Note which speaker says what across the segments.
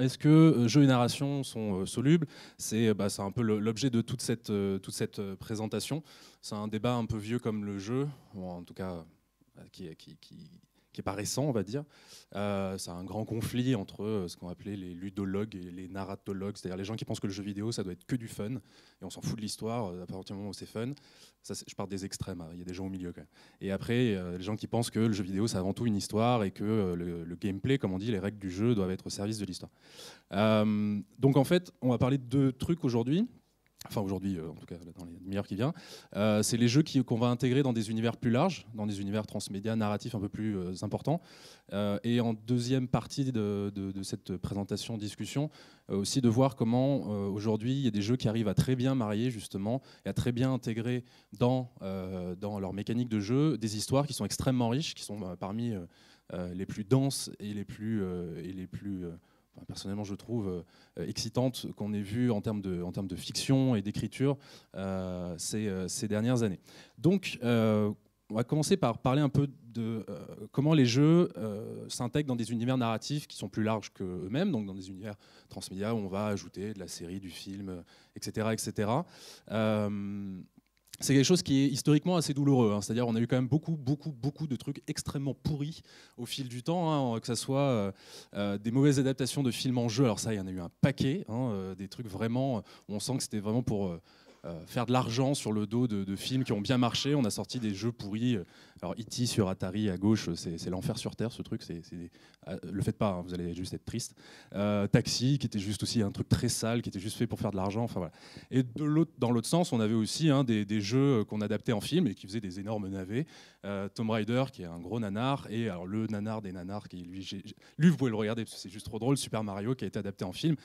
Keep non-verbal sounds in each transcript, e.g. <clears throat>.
Speaker 1: Est-ce que euh, jeux et narration sont euh, solubles C'est bah, un peu l'objet de toute cette, euh, toute cette présentation. C'est un débat un peu vieux comme le jeu, en tout cas qui, qui qui n'est pas récent, on va dire. C'est euh, un grand conflit entre euh, ce qu'on appelait les ludologues et les narratologues, c'est-à-dire les gens qui pensent que le jeu vidéo, ça doit être que du fun, et on s'en fout de l'histoire euh, à partir du moment où c'est fun. Ça, je pars des extrêmes, hein. il y a des gens au milieu quand même. Et après, les gens qui pensent que le jeu vidéo, c'est avant tout une histoire et que le, le, gameplay, comme on dit, les règles du jeu doivent être au service de l'histoire. donc en fait, on va parler de deux trucs aujourd'hui enfin aujourd'hui euh, en tout cas dans les meilleurs qui viennent, euh, c'est les jeux qu'on va intégrer dans des univers plus larges, dans des univers transmédia, narratifs un peu plus euh, importants. et en deuxième partie de, cette présentation, discussion, aussi de voir comment aujourd'hui il y a des jeux qui arrivent à très bien marier justement et à très bien intégrer dans, dans leur mécanique de jeu des histoires qui sont extrêmement riches, qui sont parmi... les plus denses et les plus, et les plus personnellement je trouve euh, excitante qu'on ait vu en termes de, en de fiction et d'écriture euh, ces, euh, ces, dernières années. Donc on va commencer par parler un peu de comment les jeux s'intègrent dans des univers narratifs qui sont plus larges qu'eux-mêmes, donc dans des univers transmédia où on va ajouter de la série, du film, etc. etc c'est quelque chose qui est historiquement assez douloureux. Hein. C'est-à-dire, on a eu quand même beaucoup, beaucoup, beaucoup de trucs extrêmement pourris au fil du temps, hein, que ce soit euh, euh, des mauvaises adaptations de films en jeu. Alors ça, il y en a eu un paquet, hein, euh, des trucs vraiment, on sent que c'était vraiment pour euh, faire de l'argent sur le dos de, films qui ont bien marché. On a sorti des jeux pourris. Alors, E.T. sur Atari à gauche, c'est l'enfer sur Terre, ce truc. c'est euh, le faites pas, hein, vous allez juste être triste. Euh, Taxi, qui était juste aussi un truc très sale, qui était juste fait pour faire de l'argent. Enfin, voilà. Et de dans l'autre sens, on avait aussi hein, des, jeux qu'on adaptait en film et qui faisaient des énormes navets. Euh, Tom Rider, qui est un gros nanar, et alors, le nanar des nanars, qui lui, lui vous pouvez le regarder, parce que c'est juste trop drôle, Super Mario, qui a été adapté en film.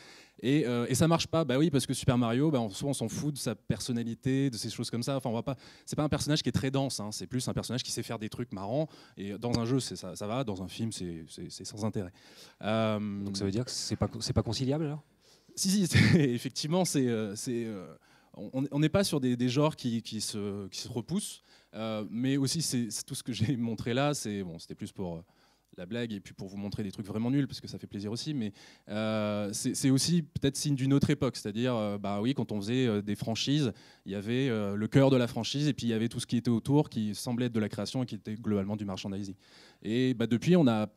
Speaker 1: Et, euh, et, ça marche pas, bah oui, parce que Super Mario, bah, on, soit on s'en fout de sa personnalité, de ces choses comme ça. Enfin, on va pas. C'est pas un personnage qui est très dense. Hein. C'est plus un personnage qui sait faire des trucs marrants. Et dans un jeu, ça, va. Dans un film, c'est sans intérêt. Euh, Donc ça veut dire que c'est pas c'est pas conciliable alors Si, si. <laughs> Effectivement, c'est euh, on n'est pas sur des, genres qui, se, qui, se, repoussent, mais aussi c'est tout ce que j'ai <laughs> montré là, c'est bon, c'était plus pour la blague et puis pour vous montrer des trucs vraiment nuls parce que ça fait plaisir aussi. Mais euh, c'est aussi peut-être signe d'une autre époque, c'est-à-dire euh, bah oui, quand on faisait euh, des franchises, il y avait le cœur de la franchise et puis il y avait tout ce qui était autour qui semblait être de la création et qui était globalement du merchandising. Et bah depuis, on a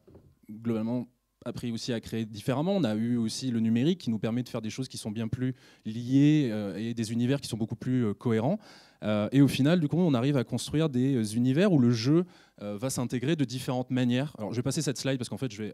Speaker 1: globalement appris aussi à créer différemment. On a eu aussi le numérique qui nous permet de faire des choses qui sont bien plus liées et des univers qui sont beaucoup plus cohérents. Euh, et au final, du coup, on arrive à construire des univers où le jeu euh, va s'intégrer de différentes manières. Alors, je vais passer cette slide parce qu'en fait, je vais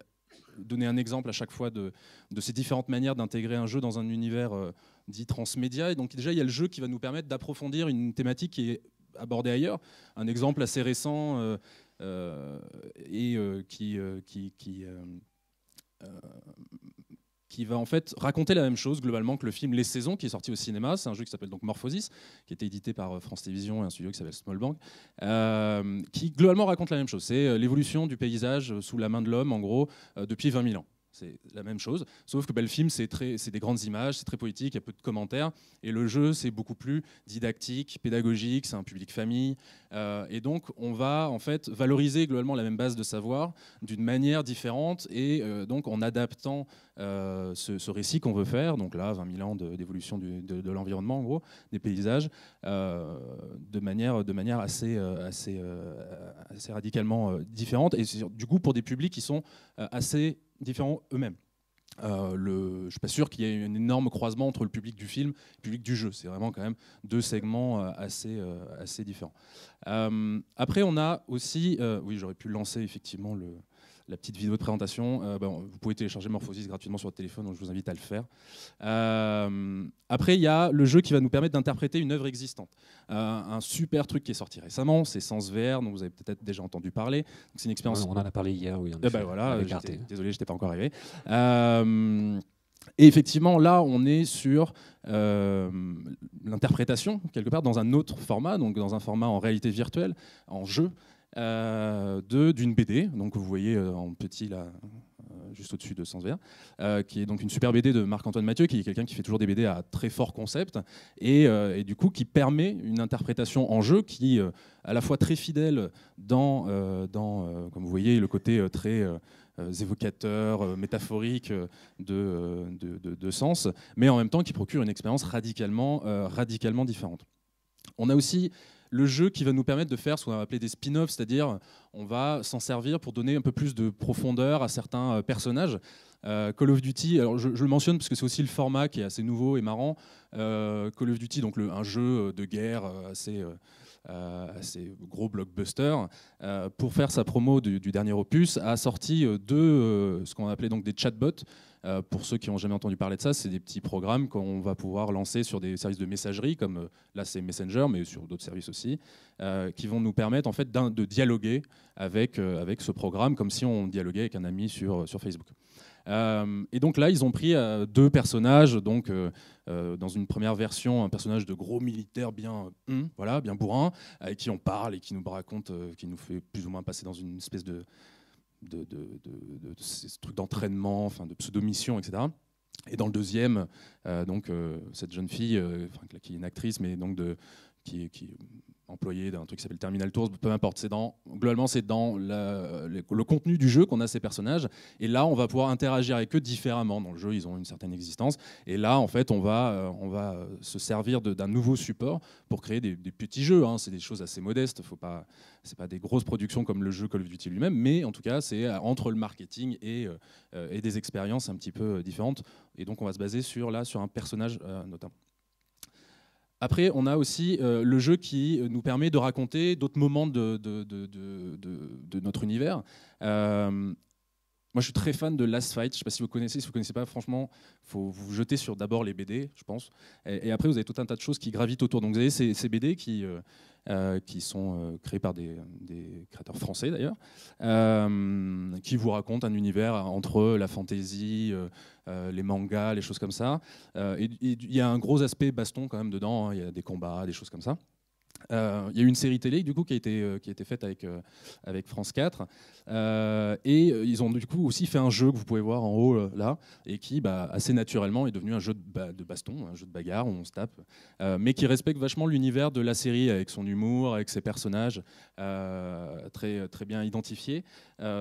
Speaker 1: donner un exemple à chaque fois de, ces différentes manières d'intégrer un jeu dans un univers euh, dit transmédia. Et donc déjà, il y a le jeu qui va nous permettre d'approfondir une thématique qui est abordée ailleurs. Un exemple assez récent et qui, qui, qui qui va en fait raconter la même chose globalement que le film Les Saisons, qui est sorti au cinéma. C'est un jeu qui s'appelle donc Morphosis, qui était édité par euh, France Télévisions et un studio qui s'appelle Small Bank, euh, qui globalement raconte la même chose. C'est euh, l'évolution du paysage sous la main de l'homme, en gros, depuis 20 000 ans. C'est la même chose, sauf que bah, le film, c'est des grandes images, c'est très politique, il y a peu de commentaires, et le jeu, c'est beaucoup plus didactique, pédagogique, c'est un public famille, euh, et donc on va en fait valoriser globalement la même base de savoir d'une manière différente, et euh, donc en adaptant euh, ce, récit qu'on veut faire, donc là, 20 000 ans d'évolution de, de l'environnement, en gros, des paysages, de, manière, de manière assez, assez, assez radicalement différente, et du coup pour des publics qui sont assez différents eux-mêmes. Euh, le, je ne suis pas sûr qu'il y ait un énorme croisement entre le public du film et le public du jeu. C'est vraiment quand même deux segments euh, assez, euh, assez différents. après, on a aussi... oui, j'aurais pu lancer effectivement le, la petite vidéo de présentation. Euh, ben, vous pouvez télécharger Morphosis gratuitement sur votre téléphone, donc je vous invite à le faire. Euh, après, il y a le jeu qui va nous permettre d'interpréter une œuvre existante. Euh, un super truc qui est sorti récemment, c'est Sens VR, dont vous avez peut-être déjà entendu parler. C'est une expérience. on en a parlé hier, oui. En eh ben voilà, désolé, je n'étais pas encore arrivé. Et effectivement, là, on est sur l'interprétation, quelque part, dans un autre format, donc dans un format en réalité virtuelle, en jeu. Euh, d'une BD, donc vous voyez euh, en petit là, euh, juste au-dessus de Sens Vert, qui est donc une super BD de Marc-Antoine Mathieu, qui est quelqu'un qui fait toujours des BD à très fort concept, et, et du coup qui permet une interprétation en jeu qui, est à la fois très fidèle dans, dans comme vous voyez, le côté très évocateur, métaphorique de, de, de, de, sens, mais en même temps qui procure une expérience radicalement, radicalement différente. On a aussi le jeu qui va nous permettre de faire ce qu'on va appeler des spin-offs, c'est-à-dire on va s'en servir pour donner un peu plus de profondeur à certains euh, personnages. Euh, Call of Duty, alors je, le mentionne parce que c'est aussi le format qui est assez nouveau et marrant. Euh, Call of Duty, donc un jeu de guerre assez, gros blockbuster, pour faire sa promo du, dernier opus, a sorti deux, ce qu'on appelait donc des chatbots euh, pour ceux qui n'ont jamais entendu parler de ça, c'est des petits programmes qu'on va pouvoir lancer sur des services de messagerie, comme euh, là c'est Messenger, mais sur d'autres services aussi, euh, qui vont nous permettre en fait de dialoguer avec, avec ce programme, comme si on dialoguait avec un ami sur, sur Facebook. et donc là, ils ont pris deux personnages, donc dans une première version, un personnage de gros militaire bien, voilà, bien bourrin, avec qui on parle et qui nous raconte, qui nous fait plus ou moins passer dans une espèce de de, de, ces trucs d'entraînement, enfin de pseudo-mission, etc. Et dans le deuxième, euh, donc euh, cette jeune fille, euh, qui est une actrice, mais donc de, qui, qui employé d'un truc qui s'appelle Terminal Tours, peu importe. dans, globalement, c'est dans le, contenu du jeu qu'on a ces personnages. Et là, on va pouvoir interagir avec eux différemment. Dans le jeu, ils ont une certaine existence. Et là, en fait, on va, euh, on va se servir d'un nouveau support pour créer des, petits jeux. Hein. C'est des choses assez modestes. Faut pas, c'est pas des grosses productions comme le jeu Call of Duty lui-même, mais en tout cas, c'est euh, entre le marketing et, euh, et des expériences un petit peu différentes. Et donc, on va se baser sur là sur un personnage notamment. Après, on a aussi euh, le jeu qui euh, nous permet de raconter d'autres moments de, de, notre univers. Euh, moi, je suis très fan de Last Fight. Je ne sais pas si vous connaissez. Si vous ne connaissez pas, franchement, il faut vous jeter sur d'abord les BD, je pense. Et, après, vous avez tout un tas de choses qui gravitent autour. Donc, vous avez ces, ces BD qui, euh, qui sont euh, créés par des, créateurs français d'ailleurs, euh, qui vous racontent un univers entre la fantasy, les mangas, les choses comme ça. il y a un gros aspect baston quand même dedans, hein. il y a des combats, des choses comme ça. Euh, il y a eu une série télé du coup qui a été, euh, qui a été faite avec, euh, avec France 4 et ils ont du coup aussi fait un jeu que vous pouvez voir en haut là et qui bah, assez naturellement est devenu un jeu de, baston, un jeu de bagarre où on se tape mais qui respecte vachement l'univers de la série avec son humour, avec ses personnages très, très bien identifiés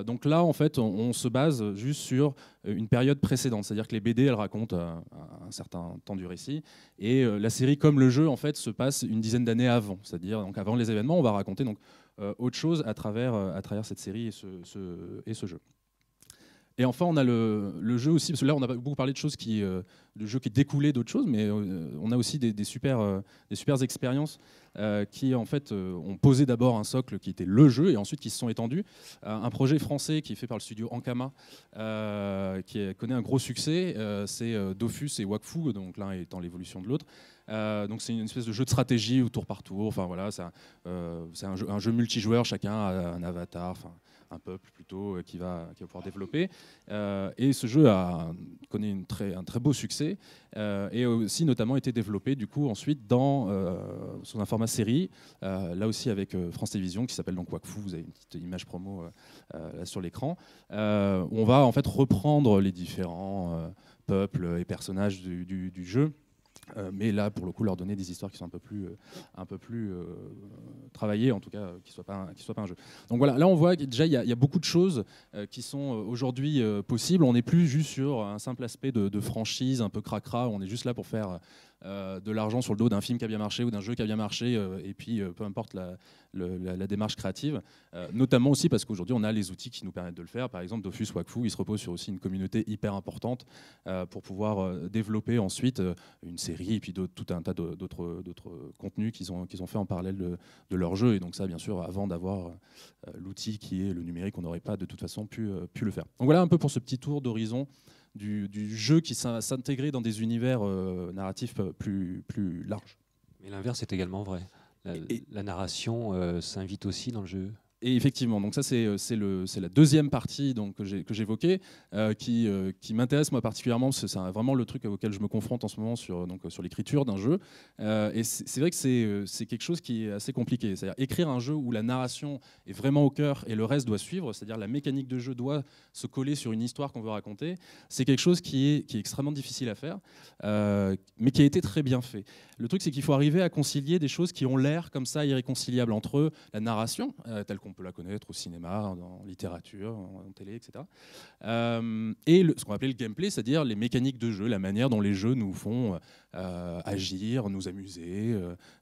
Speaker 1: donc là en fait on, on, se base juste sur une période précédente c'est-à-dire que les BD elles racontent un certain temps du récit et la série comme le jeu en fait se passe une dizaine d'années avant c'est-à-dire, donc avant les événements, on va raconter donc, euh, autre chose à travers, euh, à travers cette série et ce jeu. Et enfin, on a le, jeu aussi, parce que là, on a beaucoup parlé de choses qui, le euh, de jeux qui découlaient d'autres choses, mais euh, on a aussi des, des super, euh, des expériences qui, en fait, ont posé d'abord un socle qui était le jeu, et ensuite qui se sont étendus. un projet français qui est fait par le studio Ankama, qui connaît un gros succès, c'est Dofus et Wakfu, donc l'un étant l'évolution de l'autre. donc c'est une espèce de jeu de stratégie au tour par tour. Enfin voilà, c'est un, jeu, un, jeu, multijoueur. Chacun a un avatar. Enfin, un peuple plutôt euh, qui va, pouvoir développer. Euh, et ce jeu a connu un très beau succès euh, et aussi notamment été développé du coup ensuite dans, sous un format série, là aussi avec France Télévisions qui s'appelle donc Wakfu, vous avez une petite image promo sur l'écran. on va en fait reprendre les différents peuples et personnages du jeu euh, mais là, pour le coup, leur donner des histoires qui sont un peu plus, euh, un peu plus euh, travaillées, en tout cas, qui ne soient, pas un, qui soit pas un jeu. Donc voilà, là, on voit que déjà, il y, a beaucoup de choses qui sont aujourd'hui possibles. On n'est plus juste sur un simple aspect de, de, franchise, un peu cracra, on est juste là pour faire euh, de l'argent sur le dos d'un film qui a bien marché ou d'un jeu qui a bien marché, euh, et puis euh, peu importe la, démarche créative. notamment aussi parce qu'aujourd'hui, on a les outils qui nous permettent de le faire. Par exemple, Dofus Wakfu, il se repose sur aussi une communauté hyper importante pour pouvoir développer ensuite une série et puis tout un tas d'autres contenus qu'ils ont, fait en parallèle de, leur jeu. Et donc ça, bien sûr, avant d'avoir l'outil qui est le numérique, on n'aurait pas de toute façon pu, pu le faire. Donc voilà un peu pour ce petit tour d'horizon du, jeu qui s'intégrait dans des univers euh, narratifs euh, plus, plus larges. Mais l'inverse est également vrai. La, narration euh, s'invite aussi dans le jeu. Et effectivement, donc ça euh, c'est la deuxième partie donc, que j'évoquais, euh, qui, euh, qui m'intéresse moi particulièrement, c'est vraiment le truc auquel je me confronte en ce moment sur, donc, sur l'écriture d'un jeu. et c'est vrai que c'est quelque chose qui est assez compliqué, c'est-à-dire écrire un jeu où la narration est vraiment au cœur et le reste doit suivre, c'est-à-dire la mécanique de jeu doit se coller sur une histoire qu'on veut raconter, c'est quelque chose qui est, qui est extrêmement difficile à faire, mais qui a été très bien fait. Le truc c'est qu'il faut arriver à concilier des choses qui ont l'air comme ça irréconciliables entre eux, la narration telle qu'on on peut la connaître au cinéma, en, littérature, en, télé, etc. et euh, ce qu'on appelait le gameplay, c'est-à-dire les mécaniques de jeu, la manière dont les jeux nous font euh, agir, nous amuser,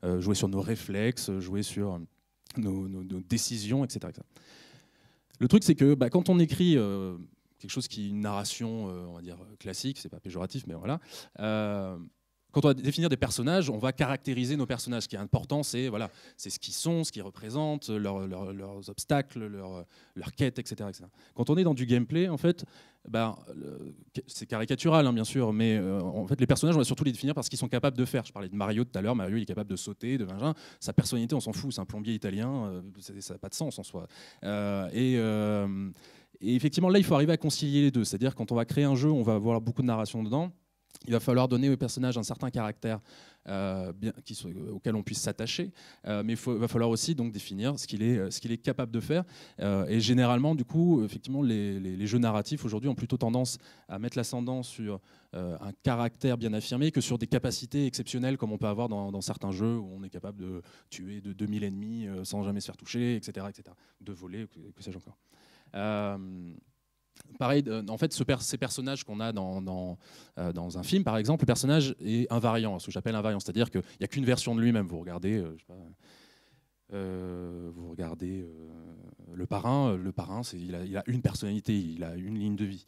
Speaker 1: euh, jouer sur nos réflexes, jouer sur nos, décisions, etc., Le truc, c'est que bah, quand on écrit quelque chose qui est une narration, on va dire classique, c'est pas péjoratif, mais voilà quand on va définir des personnages, on va caractériser nos personnages. Ce qui est important, c'est voilà, c'est ce qu'ils sont, ce qu'ils représentent, leurs obstacles, leurs leur quêtes, etc., Quand on est dans du gameplay, en fait, bah, c'est caricatural, hein, bien sûr, mais euh, en fait, les personnages, on va surtout les définir parce qu'ils sont capables de faire. Je parlais de Mario tout à l'heure. Mario, est capable de sauter, de vingin, Sa personnalité, on s'en fout. C'est un plombier italien. Euh, ça n'a pas de sens en soi. Euh, et effectivement, là, il faut arriver à concilier les deux. C'est-à-dire, quand on va créer un jeu, on va avoir beaucoup de narration dedans il va falloir donner au personnage un certain caractère euh, auquel on puisse s'attacher, euh, mais il va falloir aussi donc définir ce qu'il est, euh, capable de faire. et généralement, du coup, effectivement, les, jeux narratifs aujourd'hui ont plutôt tendance à mettre l'ascendant sur un caractère bien affirmé que sur des capacités exceptionnelles comme on peut avoir dans, certains jeux où on est capable de tuer de 2000 ennemis sans jamais se faire toucher, etc., etc., de voler, que sais-je encore pareil, euh, en fait, ces personnages qu'on a dans, euh, dans, un film, par exemple, le personnage est invariant, ce que j'appelle invariant, c'est-à-dire qu'il n'y a qu'une version de lui-même. Vous regardez, euh, euh, vous regardez euh, le parrain, euh, le parrain, il, a, une personnalité, il a une ligne de vie.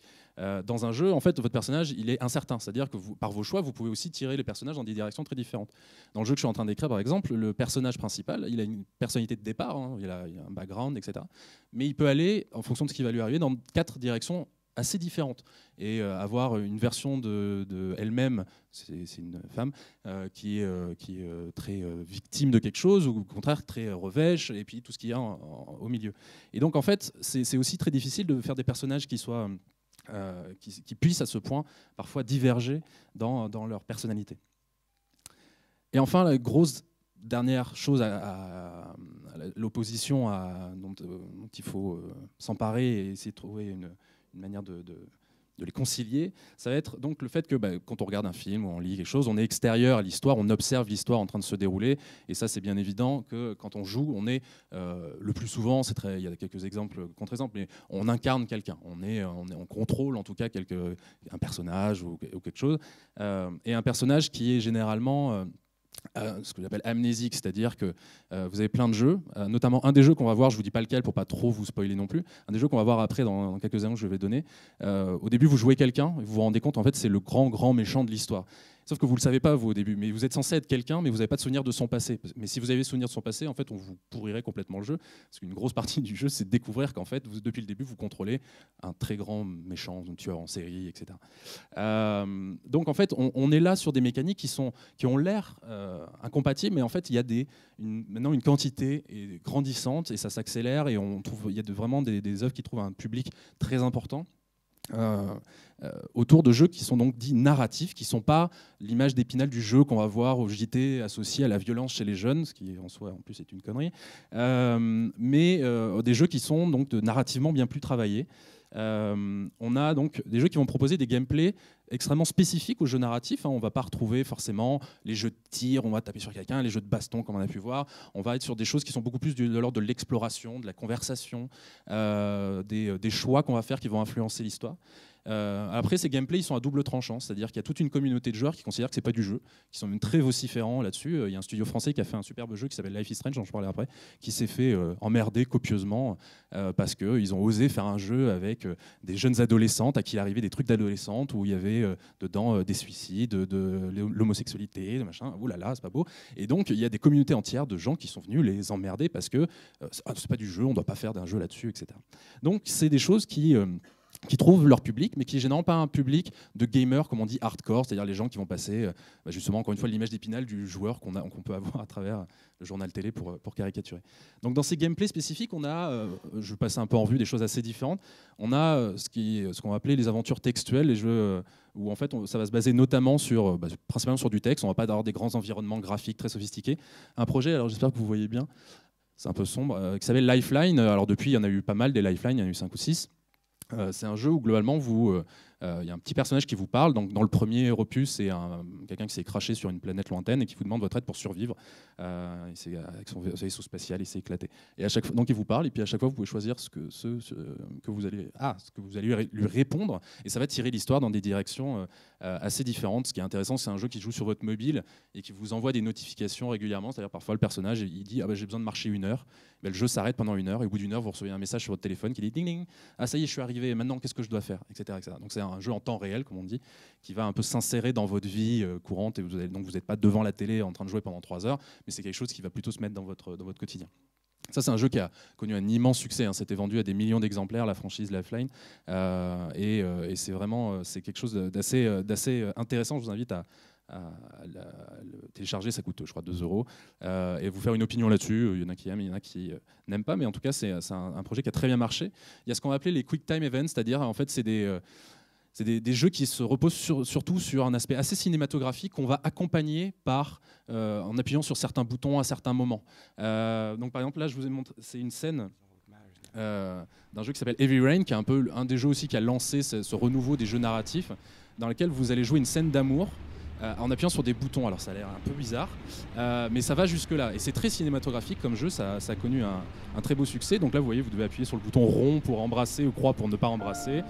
Speaker 1: dans un jeu, en fait, votre personnage, il est incertain, c'est-à-dire que vous, par vos choix, vous pouvez aussi tirer les personnages dans des directions très différentes. Dans le jeu que je suis en train d'écrire, par exemple, le personnage principal, il a une personnalité de départ, hein. il, a, il, a, un background, etc. Mais il peut aller, en fonction de ce qui va lui arriver, dans quatre directions assez différentes. Et euh, avoir une version de, elle-même, c'est une femme, euh, qui est, euh, qui est très victime de quelque chose, ou au contraire très revêche, et puis tout ce qu'il y a au milieu. Et donc en fait, c'est aussi très difficile de faire des personnages qui soient... Qui, puissent à ce point parfois diverger dans, dans leur personnalité. Et enfin, la grosse dernière chose à, l'opposition dont, il faut s'emparer et essayer de trouver une, une manière de, les concilier, ça va être donc le fait que bah, quand on regarde un film ou on lit quelque chose, on est extérieur à l'histoire, on observe l'histoire en train de se dérouler. Et ça, c'est bien évident que quand on joue, on est euh, le plus souvent, c'est très, il y a quelques exemples, contre-exemples, mais on incarne quelqu'un, on est, euh, on est, contrôle en tout cas quelque, un personnage ou, quelque chose, euh, et un personnage qui est généralement euh, ce que j'appelle amnésique, c'est-à-dire que euh, vous avez plein de jeux, euh, notamment un des jeux qu'on va voir, je vous dis pas lequel pour pas trop vous spoiler non plus, un des jeux qu'on va voir après dans, quelques annonces que je vais donner. au début, vous jouez quelqu'un, vous vous rendez compte, en fait, c'est le grand grand méchant de l'histoire. Sauf que vous ne le savez pas, vous, au début. Mais vous êtes censé être quelqu'un, mais vous n'avez pas de souvenir de son passé. Mais si vous avez souvenir de son passé, en fait, on vous pourrirait complètement le jeu. Parce qu'une grosse partie <laughs> du jeu, c'est de découvrir qu'en fait, vous, depuis le début, vous contrôlez un très grand méchant, un tueur en série, etc. Euh, donc, en fait, on, est là sur des mécaniques qui, sont, qui ont l'air euh, incompatibles, mais en fait, il y a des, maintenant une quantité grandissante et ça s'accélère et on trouve, il y a de, vraiment des, des œuvres qui trouvent un public très important. Euh, euh, autour de jeux qui sont donc dits narratifs, qui ne sont pas l'image d'épinal du jeu qu'on va voir au JT associé à la violence chez les jeunes, ce qui en soi en plus est une connerie, euh, mais des jeux qui sont donc de, narrativement bien plus travaillés. on a donc des jeux qui vont proposer des gameplays extrêmement spécifique aux jeux narratifs. Hein. On ne va pas retrouver forcément les jeux de tir, on va taper sur quelqu'un, les jeux de baston, comme on a pu voir. On va être sur des choses qui sont beaucoup plus de l'ordre de l'exploration, de la conversation, euh, euh, des, choix qu'on va faire qui vont influencer l'histoire. Euh, après, ces gameplays, ils sont à double tranchant, c'est-à-dire qu'il y a toute une communauté de joueurs qui considèrent que c'est pas du jeu, qui sont même très vociférants là-dessus. Il y a un studio français qui a fait un superbe jeu qui s'appelle Life is Strange, dont je parlais après, qui s'est fait emmerder copieusement parce qu'ils ont osé faire un jeu avec des jeunes adolescentes à qui il arrivait des trucs d'adolescentes où il y avait euh, dedans euh, des suicides, de l'homosexualité, machin. Ouh là là, c'est pas beau. Et donc, il y a des communautés entières de gens qui sont venus les emmerder parce que euh, ah, c'est pas du jeu, on doit pas faire d'un jeu là-dessus, etc. Donc, c'est des choses qui qui trouvent leur public, mais qui n'est généralement pas un public de gamers, comme on dit, hardcore, c'est-à-dire les gens qui vont passer, euh, bah, justement, encore une fois, l'image d'épinal du joueur qu'on peut <laughs> avoir à travers le journal télé pour, euh, pour caricaturer. Donc dans ces gameplays spécifiques, on a, euh, je vais passer un peu en vue des choses assez différentes, on a ce qu'on ce va appeler les aventures textuelles, les jeux où en fait ça va se baser notamment sur, bah, principalement sur du texte, on va pas avoir des grands environnements graphiques très sophistiqués. Un projet, alors j'espère que vous voyez bien, c'est un peu sombre, qui s'appelle Lifeline, alors depuis il y en a eu pas mal des Lifeline, il y en a eu 5 ou 6 euh, c'est un jeu où globalement vous euh, euh, il y a un petit personnage qui vous parle. Donc, dans le premier opus, c'est quelqu'un qui s'est craché sur une planète lointaine et qui vous demande votre aide pour survivre. Euh, il avec son vaisseau spatial, il s'est éclaté. Et à chaque fois, donc, il vous parle. Et puis, à chaque fois, vous pouvez choisir ce que, ce, que, vous, allez, ah, ce que vous allez lui répondre. Et ça va tirer l'histoire dans des directions euh, assez différentes. Ce qui est intéressant, c'est un jeu qui joue sur votre mobile et qui vous envoie des notifications régulièrement. C'est-à-dire, parfois, le personnage, il dit ah, bah, J'ai besoin de marcher une heure. le jeu s'arrête pendant une heure. Et au bout d'une heure, vous recevez un message sur votre téléphone qui dit Ding ding, ah, ça y est, je suis arrivé. Maintenant, qu'est-ce que je dois faire etc., etc. Donc, c'est un jeu en temps réel, comme on dit, qui va un peu s'insérer dans votre vie euh, courante. Et vous donc, vous n'êtes pas devant la télé en train de jouer pendant trois heures, mais c'est quelque chose qui va plutôt se mettre dans votre, dans votre quotidien. Ça, c'est un jeu qui a connu un immense succès. Hein. C'était vendu à des millions d'exemplaires, la franchise Lifeline. Euh, euh, et, c'est vraiment c'est quelque chose d'assez, d'assez intéressant. Je vous invite à, le télécharger. Ça coûte, je crois, 2 euros. et vous faire une opinion là-dessus. Il y en a qui aiment, il y en a qui n'aiment pas. Mais en tout cas, c'est, c'est un, un, projet qui a très bien marché. Il y a ce qu'on va appeler les quick time events, c'est-à-dire, en fait, c'est des. C'est des, jeux qui se reposent surtout sur un aspect assez cinématographique qu'on va accompagner par, euh, en appuyant sur certains boutons à certains moments. Euh, donc par exemple, là, je vous ai montré, c'est une scène euh, d'un jeu qui s'appelle Heavy Rain, qui est un peu un des jeux aussi qui a lancé ce, renouveau des jeux narratifs, dans lequel vous allez jouer une scène d'amour. en appuyant sur des boutons, alors ça a l'air un peu bizarre, mais ça va jusque-là. Et c'est très cinématographique comme jeu, ça, a connu un, un très beau succès. Donc là, vous voyez, vous devez appuyer sur le bouton rond pour embrasser ou croix pour ne pas embrasser.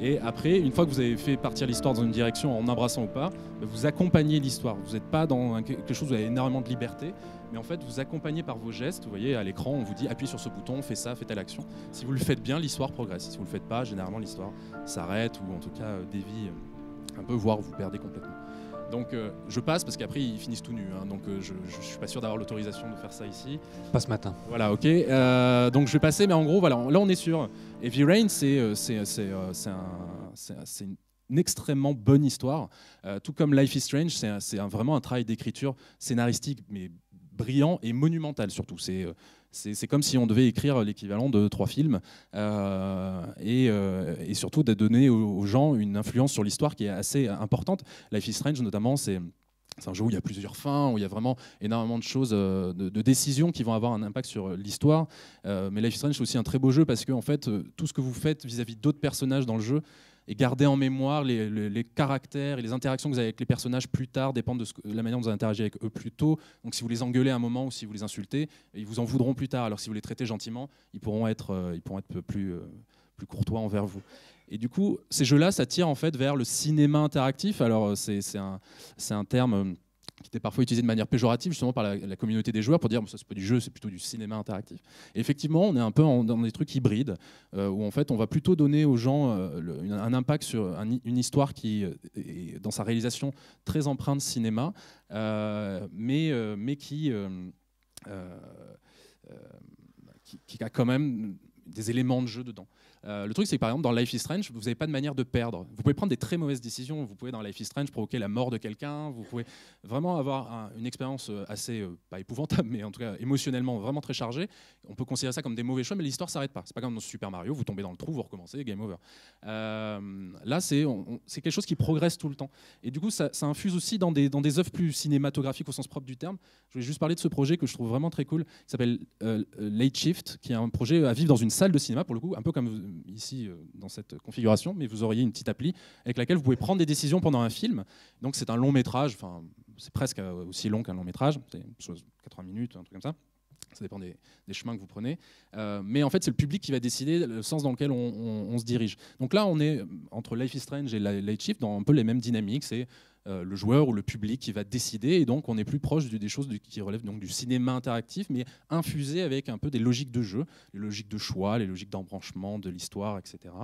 Speaker 1: Et après, une fois que vous avez fait partir l'histoire dans une direction en embrassant ou pas, bah, vous accompagnez l'histoire. Vous n'êtes pas dans quelque chose où vous avez énormément de liberté, mais en fait, vous accompagnez par vos gestes. Vous voyez, à l'écran, on vous dit appuyez sur ce bouton, fais ça, faites telle action. Si vous le faites bien, l'histoire progresse. Si vous ne le faites pas, généralement, l'histoire s'arrête ou en tout cas euh, dévie euh, un peu, voire vous perdez complètement. Donc euh, je passe parce qu'après ils finissent tout nus. Hein. donc euh, je, suis pas sûr d'avoir l'autorisation de faire ça ici. Pas ce matin. Voilà, ok. Euh, donc je vais passer, mais en gros, voilà, là on est sûr. Heavy Rain, c'est un, une extrêmement bonne histoire. tout comme Life is Strange, c'est vraiment un travail d'écriture scénaristique, mais brillant et monumental surtout. C'est c'est comme si on devait écrire l'équivalent de trois films euh, euh, et, surtout de donner aux, gens une influence sur l'histoire qui est assez importante. Life is Strange, notamment, c'est un jeu où il y a plusieurs fins, où il y a vraiment énormément de choses, euh, de, décisions qui vont avoir un impact sur l'histoire. mais Life is Strange, c'est aussi un très beau jeu parce que en fait, tout ce que vous faites vis-à-vis d'autres personnages dans le jeu et garder en mémoire les, caractères et les interactions que vous avez avec les personnages plus tard dépendent de, la manière dont vous interagissez avec eux plus tôt. Donc si vous les engueulez à un moment ou si vous les insultez, ils vous en voudront plus tard. Alors si vous les traitez gentiment, ils pourront être, euh, ils pourront être plus, euh, plus courtois envers vous. Et du coup, ces jeux-là, ça tire en fait vers le cinéma interactif. Alors euh, c'est un, un terme qui était parfois utilisé de manière péjorative justement par la, communauté des joueurs pour dire ça c'est pas du jeu, c'est plutôt du cinéma interactif. effectivement, on est un peu dans des trucs hybrides euh, où en fait on va plutôt donner aux gens euh, un impact sur une histoire qui euh, est dans sa réalisation très empreinte cinéma, mais, mais qui, qui, qui, a quand même des éléments de jeu dedans. Euh, le truc, c'est que par exemple, dans Life is Strange, vous n'avez pas de manière de perdre. Vous pouvez prendre des très mauvaises décisions. Vous pouvez, dans Life is Strange, provoquer la mort de quelqu'un. Vous pouvez vraiment avoir une expérience euh, assez, euh, pas épouvantable, mais en tout cas émotionnellement vraiment très chargée. On peut considérer ça comme des mauvais choix, mais l'histoire ne s'arrête pas. C'est pas comme dans Super Mario, vous tombez dans le trou, vous recommencez, game over. là, c'est quelque chose qui progresse tout le temps. Et du coup, ça, infuse aussi dans des, dans des œuvres plus cinématographiques au sens propre du terme. Je voulais juste parler de ce projet que je trouve vraiment très cool, qui s'appelle Late Shift, qui est un projet à vivre dans une salle de cinéma, pour le coup, un peu comme ici euh, dans cette configuration, mais vous auriez une petite appli avec laquelle vous pouvez prendre des décisions pendant un film. Donc c'est un long métrage, enfin c'est presque euh, aussi long qu'un long métrage, c'est 80 minutes, un truc comme ça. Ça dépend des, chemins que vous prenez. Euh, mais en fait, c'est le public qui va décider le sens dans lequel on, se dirige. Donc là, on est entre Life is Strange et Light Shift dans un peu les mêmes dynamiques. C'est euh, le joueur ou le public qui va décider. Et donc, on est plus proche des choses qui relèvent donc du cinéma interactif, mais infusé avec un peu des logiques de jeu, les logiques de choix, les logiques d'embranchement, de l'histoire, etc.,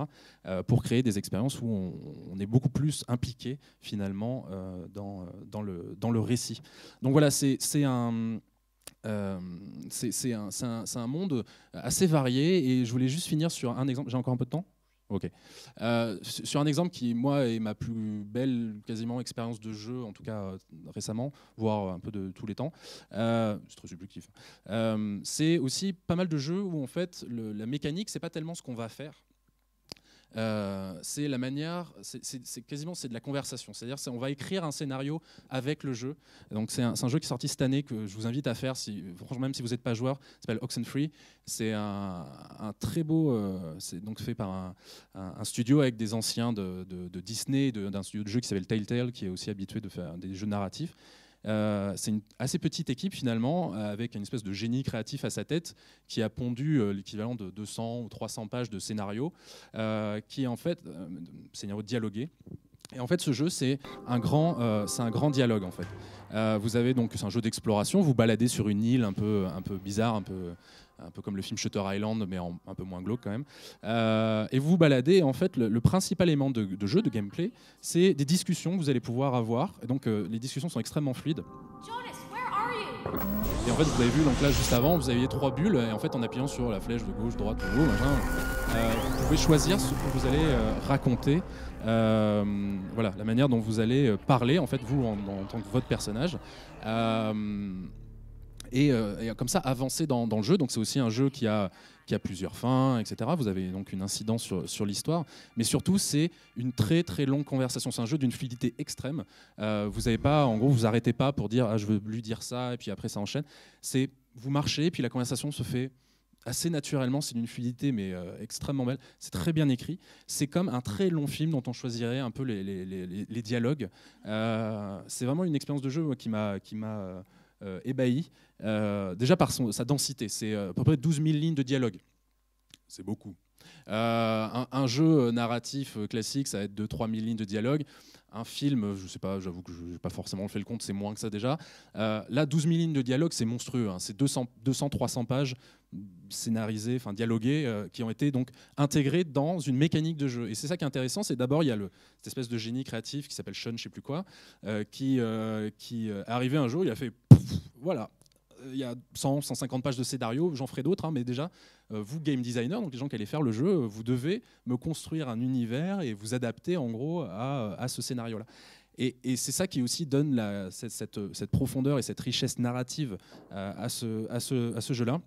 Speaker 1: euh, pour créer des expériences où on, est beaucoup plus impliqué, finalement, euh, dans, dans, le, dans le récit. Donc voilà, c'est un... c'est un, monde assez varié et je voulais juste finir sur un exemple. J'ai encore un peu de temps Ok. Euh, sur un exemple qui, moi, est ma plus belle quasiment expérience de jeu, en tout cas euh, récemment, voire un peu de tous les temps, euh, c'est trop subjectif. Hein, c'est aussi pas mal de jeux où en fait la mécanique, c'est pas tellement ce qu'on va faire, euh, c'est la manière, c'est quasiment c'est de la conversation. C'est-à-dire, on va écrire un scénario avec le jeu. Donc c'est un, jeu qui est sorti cette année que je vous invite à faire. Si, franchement, même si vous n'êtes pas joueur, s'appelle Oxenfree. C'est un, très beau, euh, c'est donc fait par un, studio avec des anciens de, de Disney, d'un studio de jeu qui s'appelle Telltale, qui est aussi habitué de faire des jeux narratifs. Euh, c'est une assez petite équipe finalement, euh, avec une espèce de génie créatif à sa tête, qui a pondu euh, l'équivalent de 200 ou 300 pages de scénario, qui est en fait, scénario dialogué. Et en fait, ce jeu, c'est un, c'est un grand dialogue en fait. vous avez donc, c'est un jeu d'exploration, vous baladez sur une île un peu, un peu bizarre, un peu un peu comme le film Shutter Island, mais un peu moins glauque quand même. Euh, et vous vous baladez, en fait, le, principal élément de, jeu, de gameplay, c'est des discussions que vous allez pouvoir avoir. Et donc, euh, les discussions sont extrêmement fluides. Jonas, et en fait, vous avez vu, donc là, juste avant, vous aviez trois bulles, et en fait, en appuyant sur la flèche de gauche, droite, ou haut, euh, vous pouvez choisir ce que vous allez raconter, voilà, la manière dont vous allez parler, en fait, vous, en, en tant que votre personnage. Euh, et, comme ça avancer dans, le jeu. Donc c'est aussi un jeu qui a, qui a plusieurs fins, etc. Vous avez donc une incidence sur, sur l'histoire. Mais surtout, c'est une très très longue conversation. C'est un jeu d'une fluidité extrême. Euh, vous n'avez pas, en gros, vous arrêtez pas pour dire ah, je veux lui dire ça, et puis après ça enchaîne. C'est vous marchez, puis la conversation se fait assez naturellement, c'est d'une fluidité mais euh, extrêmement belle. C'est très bien écrit. C'est comme un très long film dont on choisirait un peu les, dialogues. c'est vraiment une expérience de jeu qui m'a qui m'a euh, ébahi, euh, déjà par sa densité. C'est euh, à peu près 12 000 lignes de dialogue. C'est beaucoup. Un, un, jeu narratif classique, ça va être 2-3 000 lignes de dialogue un film, je sais pas, j'avoue que je n'ai pas forcément fait le compte, c'est moins que ça déjà. Euh, là, 12 000 lignes de dialogue, c'est monstrueux. Hein, c'est 200-300 pages scénarisées, enfin dialoguées, euh, qui ont été donc intégrées dans une mécanique de jeu. Et c'est ça qui est intéressant, c'est d'abord il y a le, cette espèce de génie créatif qui s'appelle Sean, je sais plus quoi, euh, qui, qui est arrivé un jour, il a fait, voilà, il y a 150 pages de scénario, j'en ferai d'autres, hein, mais déjà, euh, vous, game designer, donc les gens qui allez faire le jeu, vous devez me construire un univers et vous adapter en gros à, ce scénario-là. Et, c'est ça qui aussi donne cette, profondeur et cette richesse narrative euh, à ce, jeu-là.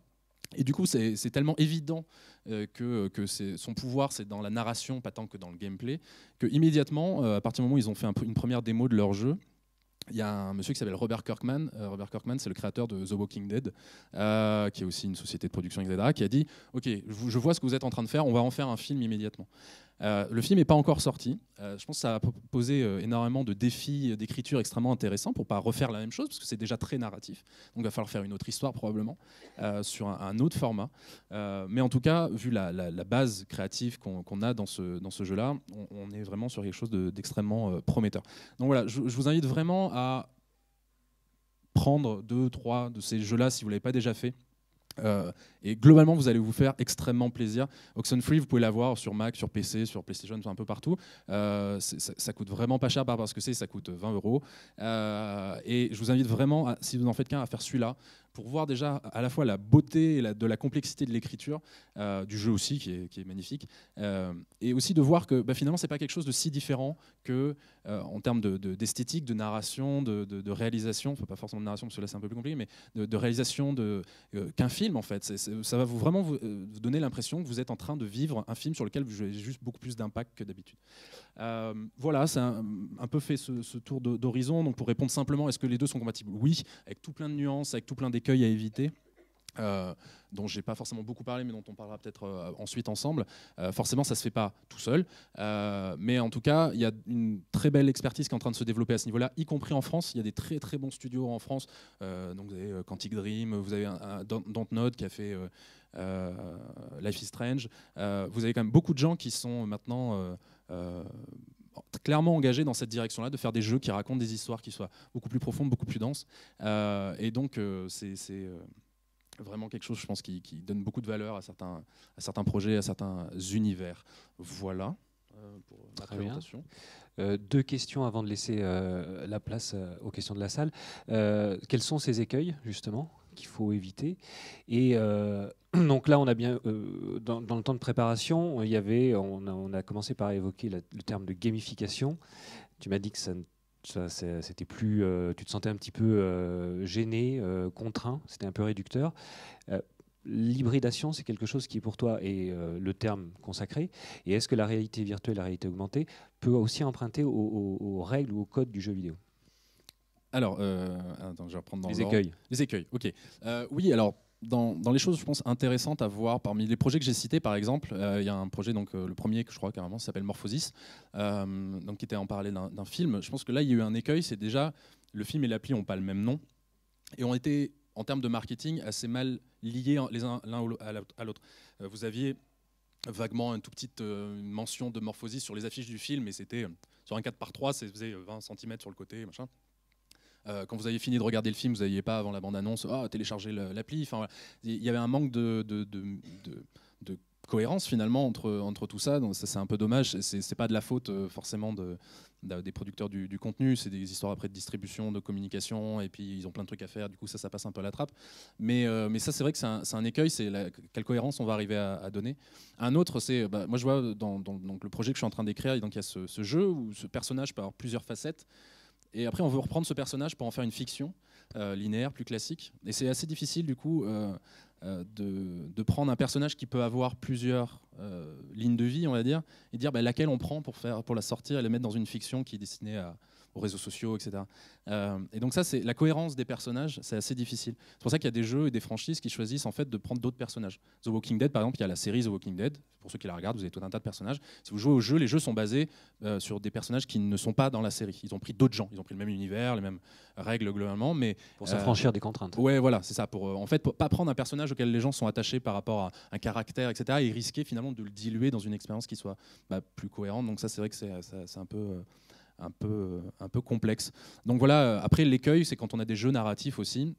Speaker 1: Et du coup, c'est tellement évident euh, que, son pouvoir, c'est dans la narration, pas tant que dans le gameplay, que immédiatement, à partir du moment où ils ont fait une première démo de leur jeu, il y a un monsieur qui s'appelle Robert Kirkman. Euh, Robert Kirkman, c'est le créateur de The Walking Dead, euh, qui est aussi une société de production, etc., qui a dit Ok, je vois ce que vous êtes en train de faire, on va en faire un film immédiatement. Euh, le film n'est pas encore sorti. Euh, je pense que ça a posé euh, énormément de défis d'écriture extrêmement intéressants pour pas refaire la même chose, parce que c'est déjà très narratif. Donc il va falloir faire une autre histoire probablement, sur un, autre format. mais en tout cas, vu la, base créative qu'on a dans ce, jeu-là, on, est vraiment sur quelque chose d'extrêmement prometteur. Donc voilà, je, je vous invite vraiment à prendre deux, trois de ces jeux-là si vous ne l'avez pas déjà fait euh, et globalement, vous allez vous faire extrêmement plaisir. Oxenfree, vous pouvez l'avoir sur Mac, sur PC, sur PlayStation, un peu partout. Euh, ça, coûte vraiment pas cher par rapport ce que c'est, ça coûte 20 euros. Euh, et je vous invite vraiment, si vous n'en faites qu'un, à faire celui-là pour voir déjà à la fois la beauté et la, de la complexité de l'écriture, euh, du jeu aussi, qui est, magnifique, euh, et aussi de voir que bah, finalement, c'est pas quelque chose de si différent que, euh, en termes d'esthétique, de, de, narration, de, réalisation, enfin pas forcément de narration, parce que là c'est un peu plus compliqué, mais de, réalisation qu'un film, en fait. ça va vous vraiment vous, donner l'impression que vous êtes en train de vivre un film sur lequel vous avez juste beaucoup plus d'impact que d'habitude. voilà, c'est un, un, peu fait ce, tour d'horizon. Donc pour répondre simplement, est-ce que les deux sont compatibles Oui, avec tout plein de nuances, avec tout plein de écueils à éviter. Euh, dont j'ai pas forcément beaucoup parlé, mais dont on parlera peut-être euh, ensuite ensemble. Euh, forcément, ça se fait pas tout seul, euh, mais en tout cas, il y a une très belle expertise qui est en train de se développer à ce niveau-là, y compris en France. Il y a des très très bons studios en France. donc vous avez Quantic Dream, vous avez un, qui a fait Life is Strange. vous avez quand même beaucoup de gens qui sont maintenant clairement engagé dans cette direction-là, de faire des jeux qui racontent des histoires qui soient beaucoup plus profondes, beaucoup plus denses. Euh, et donc, euh, c'est euh, vraiment quelque chose, je pense, qui, donne beaucoup de valeur à certains, à certains projets, à certains univers. Voilà pour ma Très présentation. deux questions avant de laisser la place aux questions de la salle. quels sont ces écueils, justement qu'il faut éviter. Et euh, <clears throat> donc là, on a bien, euh, dans, le temps de préparation, il y avait, on, a, commencé par évoquer le terme de gamification. Tu m'as dit que ça c'était plus, euh, tu te sentais un petit peu gêné, contraint, c'était un peu réducteur. L'hybridation, c'est quelque chose qui pour toi est le terme consacré. Et est-ce que la réalité virtuelle, la réalité augmentée, peut aussi emprunter aux, aux règles ou aux codes du jeu vidéo alors, euh, je vais reprendre dans les écueils. Les écueils, ok. Euh, oui, alors. Dans, les choses, je pense, intéressantes à voir, parmi les projets que j'ai cités, par exemple, euh, il y a un projet, donc le premier que je crois carrément, s'appelle Morphosis, donc, qui était en parallèle d'un film. Je pense que là, il y a eu un écueil, c'est déjà, le film et l'appli n'ont pas le même nom, et ont été, en termes de marketing, assez mal liés les uns l'un à l'autre. vous aviez vaguement une toute petite mention de Morphosis sur les affiches du film, et c'était sur un 4 par 3, c'était faisait 20 cm sur le côté, machin. Euh, quand vous avez fini de regarder le film, vous n'aviez pas avant la bande-annonce oh, télécharger l'appli. Enfin, il y avait un manque de, de, cohérence finalement entre, entre tout ça. Donc, ça, c'est un peu dommage. C'est pas de la faute euh, forcément de, des producteurs du, contenu. C'est des histoires après de distribution, de communication, et puis ils ont plein de trucs à faire. Du coup, ça, ça passe un peu à la trappe. Mais, euh, mais ça, c'est vrai que c'est un, écueil. C'est quelle cohérence on va arriver à, donner. Un autre, c'est bah, moi, je vois dans, donc, le projet que je suis en train d'écrire, il y a ce, ce jeu où ce personnage peut avoir plusieurs facettes. Et après, on veut reprendre ce personnage pour en faire une fiction euh, linéaire, plus classique. Et c'est assez difficile, du coup, euh, euh, de, prendre un personnage qui peut avoir plusieurs lignes de vie, on va dire, et dire bah, laquelle on prend pour, faire, pour la sortir et la mettre dans une fiction qui est destinée à, aux réseaux sociaux, etc. Euh, et donc ça, c'est la cohérence des personnages, c'est assez difficile. C'est pour ça qu'il y a des jeux et des franchises qui choisissent en fait de prendre d'autres personnages. The Walking Dead, par exemple, il y a la série The Walking Dead. Pour ceux qui la regardent, vous avez tout un tas de personnages. Si vous jouez au jeu, les jeux sont basés euh, sur des personnages qui ne sont pas dans la série. Ils ont pris d'autres gens. Ils ont pris le même univers, les mêmes règles globalement, mais pour s'affranchir euh, des contraintes. Ouais, voilà, c'est ça. Pour en fait, pas prendre un personnage auquel les gens sont attachés par rapport à un caractère, etc. Et risquer finalement de le diluer dans une expérience qui soit bah, plus cohérente. Donc ça, c'est vrai que c'est un peu un peu, un peu complexe. Donc voilà, euh, après l'écueil, c'est quand on a des jeux narratifs aussi,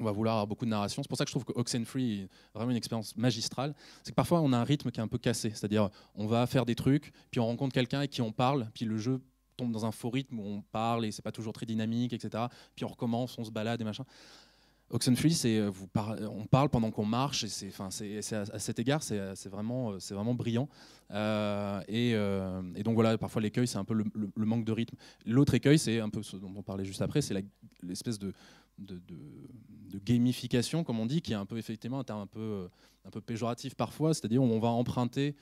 Speaker 1: on va vouloir beaucoup de narration. C'est pour ça que je trouve que Oxenfree est vraiment une expérience magistrale. C'est que parfois on a un rythme qui est un peu cassé, c'est-à-dire on va faire des trucs, puis on rencontre quelqu'un et qui on parle, puis le jeu tombe dans un faux rythme où on parle et c'est pas toujours très dynamique, etc. Puis on recommence, on se balade et machin. Oxenfree, euh, euh, on parle pendant qu'on marche, et c'est, c'est, à, cet égard, c'est, euh, vraiment, brillant. et, donc voilà, parfois l'écueil, c'est un peu le, manque de rythme. L'autre écueil, c'est un peu ce dont on parlait juste après, c'est l'espèce de, gamification, comme on dit, qui est un peu effectivement un terme un peu, un peu péjoratif parfois, c'est-à-dire on va emprunter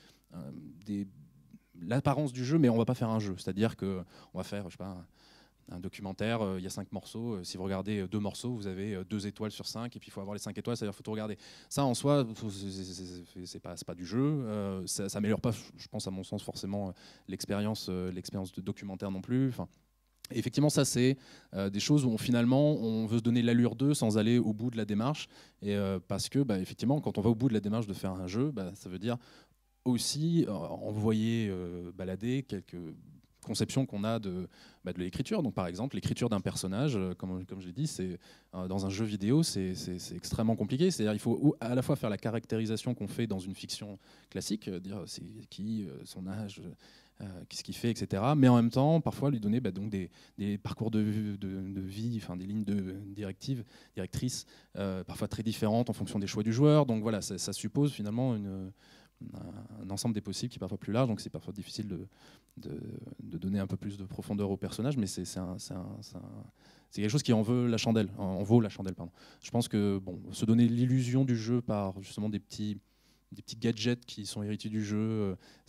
Speaker 1: l'apparence du jeu, mais on va pas faire un jeu. C'est-à-dire qu'on va faire, je sais pas un documentaire, euh, il y a cinq morceaux. Euh, si vous regardez euh, deux morceaux, vous avez deux étoiles sur cinq, et puis il faut avoir les cinq étoiles, c'est-à-dire faut tout regarder. Ça, en soi, c'est pas, pas du jeu. ça n'améliore pas, je pense, à mon sens, forcément l'expérience l'expérience de documentaire non plus. Enfin, effectivement, ça, c'est des choses où finalement, on veut se donner l'allure d'eux sans aller au bout de la démarche. Et parce que, bah, effectivement, quand on va au bout de la démarche de faire un jeu, bah, ça veut dire aussi envoyer balader quelques conception qu'on a de, bah, de l'écriture. Donc, par exemple, l'écriture d'un personnage, euh, comme, comme je l'ai dit, c'est, euh, dans un jeu vidéo, c'est, extrêmement compliqué. C'est-à-dire il faut à la fois faire la caractérisation qu'on fait dans une fiction classique, euh, dire c'est qui, son âge, qu'est-ce qu'il fait, etc. Mais en même temps, parfois, lui donner bah, donc des, parcours de, de vie, enfin des lignes de directives, directrices, parfois très différentes en fonction des choix du joueur. Donc voilà, ça, ça suppose finalement une un, ensemble des possibles qui est parfois plus large, donc c'est parfois difficile de, de, donner un peu plus de profondeur au personnage, mais c'est quelque chose qui en veut la chandelle, en vaut la chandelle, pardon. Je pense que bon, se donner l'illusion du jeu par justement des petits des petits gadgets qui sont hérités du jeu,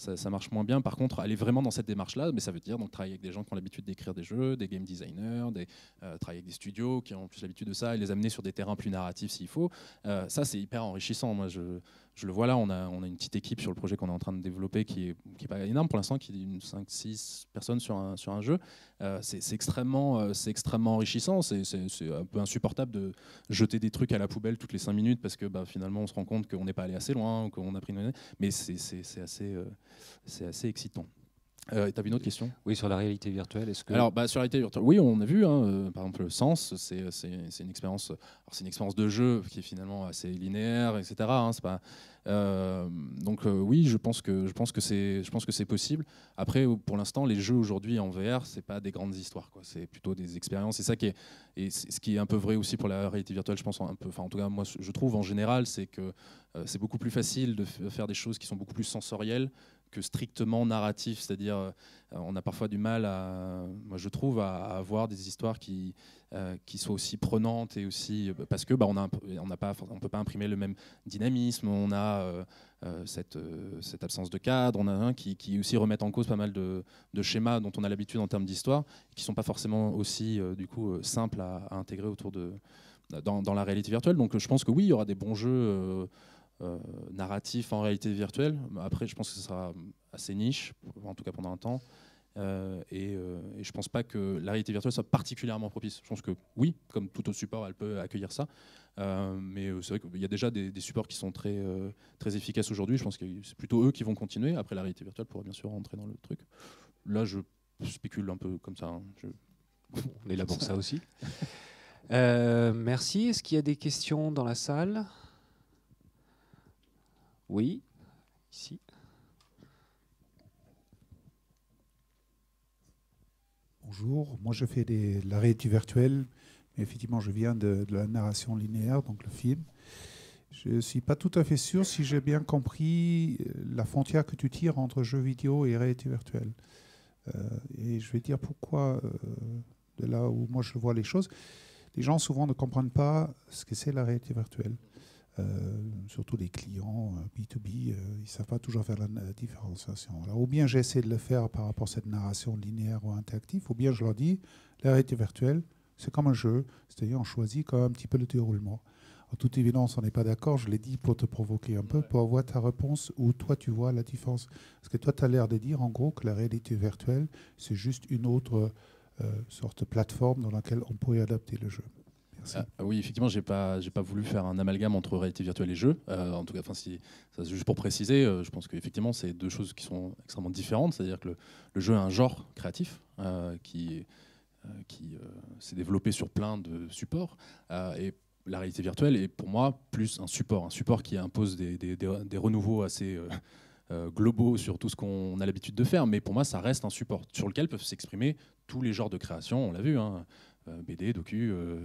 Speaker 1: euh, ça, marche moins bien. Par contre, aller vraiment dans cette démarche-là, mais ça veut dire donc travailler avec des gens qui ont l'habitude d'écrire des jeux, des game designers, des, euh, travailler avec des studios qui ont plus l'habitude de ça et les amener sur des terrains plus narratifs s'il faut. Euh, ça, c'est hyper enrichissant. Moi, je, je le vois là, on a, on a une petite équipe sur le projet qu'on est en train de développer qui n'est qui est pas énorme pour l'instant, qui est une 5-6 personnes sur un, sur un jeu. Euh, c'est extrêmement, euh, c'est extrêmement enrichissant, c'est un peu insupportable de jeter des trucs à la poubelle toutes les 5 minutes parce que bah, finalement on se rend compte qu'on n'est pas allé assez loin, qu'on a pris une... Mais c'est assez, euh, c'est assez excitant. Euh, tu avais une autre question Oui, sur la réalité virtuelle. Est-ce que... Alors, bah, sur la réalité virtuelle, oui, on a vu. Hein, euh, par exemple, le sens, c'est euh, une expérience. c'est une expérience de jeu qui est finalement assez linéaire, etc. Hein, pas, euh, donc oui, je pense que je pense que c'est je pense que c'est possible. Après, pour l'instant, les jeux aujourd'hui en VR, c'est pas des grandes histoires. C'est plutôt des expériences. C'est ça qui est et ce qui est un peu vrai aussi pour la réalité virtuelle. Je pense un peu. en tout cas, moi, je trouve en général, c'est que c'est beaucoup plus facile de faire des choses qui sont beaucoup plus sensorielles strictement narratif, c'est-à-dire euh, on a parfois du mal, à, moi je trouve, à, avoir des histoires qui, euh, qui soient aussi prenantes et aussi euh, bah, parce que bah, on a, on a pas, on peut pas imprimer le même dynamisme, on a cette, cette absence de cadre, on a un qui, qui aussi remettent en cause pas mal de, de schémas dont on a l'habitude en termes d'histoire, qui sont pas forcément aussi du coup simples à, à, intégrer autour de dans, dans, la réalité virtuelle. Donc je pense que oui, il y aura des bons jeux euh, narratif en réalité virtuelle. Après, je pense que ce sera assez niche, en tout cas pendant un temps. Euh, euh, et, je ne pense pas que la réalité virtuelle soit particulièrement propice. Je pense que oui, comme tout autre support, elle peut accueillir ça. mais c'est vrai qu'il y a déjà des, supports qui sont très, très efficaces aujourd'hui. Je pense que c'est plutôt eux qui vont continuer. Après, la réalité virtuelle pourra bien sûr rentrer dans le truc. Là, je spécule un peu comme ça. Hein. On est là pour ça aussi. <laughs> merci. Est-ce qu'il y a des questions dans la salle oui, ici. Bonjour, moi je fais des, de la réalité virtuelle, mais effectivement je viens de, la narration linéaire, donc le film. Je ne suis pas tout à fait sûr si j'ai bien compris euh, la frontière que tu tires entre jeux vidéo et réalité virtuelle. Euh, et je vais dire pourquoi, euh, de là où moi je vois les choses, les gens souvent ne comprennent pas ce que c'est la réalité virtuelle. Euh, surtout les clients B2B, euh, euh, ils ne savent pas toujours faire la, différenciation. ou bien j'essaie de le faire par rapport à cette narration linéaire ou interactive, ou bien je leur dis, la réalité virtuelle, c'est comme un jeu, c'est-à-dire on choisit quand même un petit peu le déroulement. En toute évidence, on n'est pas d'accord, je l'ai dit pour te provoquer un peu, pour avoir ta réponse où toi tu vois la différence. Parce que toi, tu as l'air de dire en gros que la réalité virtuelle, c'est juste une autre sorte de plateforme dans laquelle on pourrait adapter le jeu. Ah, oui, effectivement, j'ai pas, j'ai pas voulu faire un amalgame entre réalité virtuelle et jeu. Euh, en tout cas, si, ça, juste pour préciser, euh, je pense qu'effectivement, c'est deux choses qui sont extrêmement différentes. C'est-à-dire que le, jeu est un genre créatif euh, qui, qui s'est développé sur plein de supports et la réalité virtuelle est pour moi plus un support, un support qui impose des, des, des renouveaux assez euh, globaux sur tout ce qu'on a l'habitude de faire, mais pour moi, ça reste un support sur lequel peuvent s'exprimer tous les genres de création, on l'a vu, hein, euh, BD, docu, euh,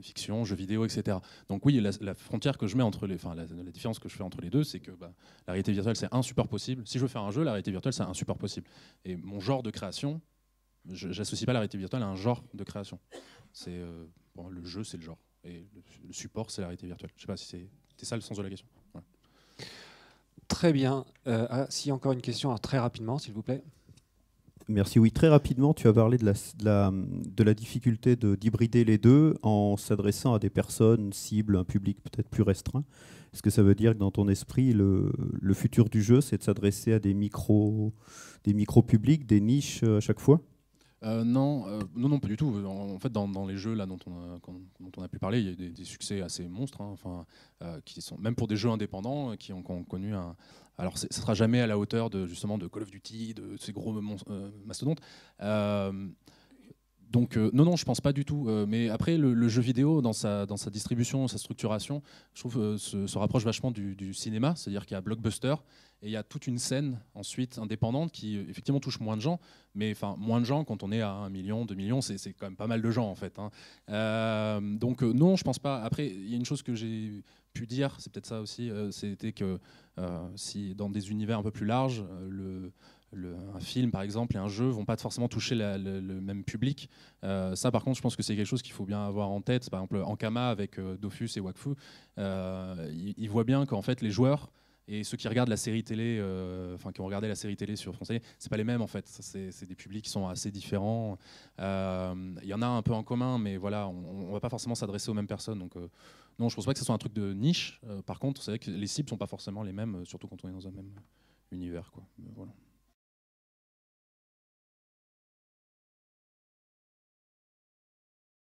Speaker 1: fiction, jeux vidéo, etc. Donc oui, la, frontière que je mets entre les, enfin la, différence que je fais entre les deux, c'est que bah, la réalité virtuelle, c'est un support possible. Si je veux faire un jeu, la réalité virtuelle, c'est un support possible. Et mon genre de création, je j'associe pas la réalité virtuelle à un genre de création. C'est le jeu, c'est le genre, et le, support, c'est la réalité virtuelle. Je sais pas si c'est ça le sens de la question. Très bien. Euh, ah, si encore une question, ah, très rapidement, s'il vous plaît. Merci. Oui, très rapidement, tu as parlé de la, de de difficulté d'hybrider les deux en s'adressant à des personnes cibles, un public peut-être plus restreint. Est-ce que ça veut dire que dans ton esprit, le, futur du jeu, c'est de s'adresser à des micros des micro publics, des niches euh, à chaque fois euh, non, euh, non, non, pas du tout. En, fait, dans, les jeux là dont on a, pu parler, il y a des, des succès assez monstres. Hein, enfin, euh, qui sont même pour des jeux indépendants qui ont, connu un. Alors, ce sera jamais à la hauteur de justement de Call of Duty, de ces gros mastodontes. Donc euh, non, non, je pense pas du tout. Euh, mais après, le, jeu vidéo, dans sa, dans sa distribution, sa structuration, je trouve euh, se, rapproche vachement du, cinéma. C'est-à-dire qu'il y a Blockbuster et il y a toute une scène ensuite indépendante qui effectivement touche moins de gens. Mais enfin, moins de gens quand on est à un million, 2 millions, c'est quand même pas mal de gens en fait. Hein. donc non, je pense pas. Après, il y a une chose que j'ai pu dire, c'est peut-être ça aussi, c'était que si dans des univers un peu plus larges, le un film par exemple et un jeu ne vont pas forcément toucher le, même public. Euh, ça par contre je pense que c'est quelque chose qu'il faut bien avoir en tête. Par exemple Ankama avec euh, Dofus et Wakfu, euh, ils, ils, voient bien qu'en fait les joueurs et ceux qui regardent la série télé, enfin qui ont regardé la série télé sur français, c'est pas les mêmes en fait. C'est des publics qui sont assez différents. Il y en a un peu en commun, mais voilà, on, ne va pas forcément s'adresser aux mêmes personnes. Donc non, je pense pas que ce soit un truc de niche. par contre, c'est vrai que les cibles sont pas forcément les mêmes, surtout quand on est dans un même univers. Quoi. Voilà.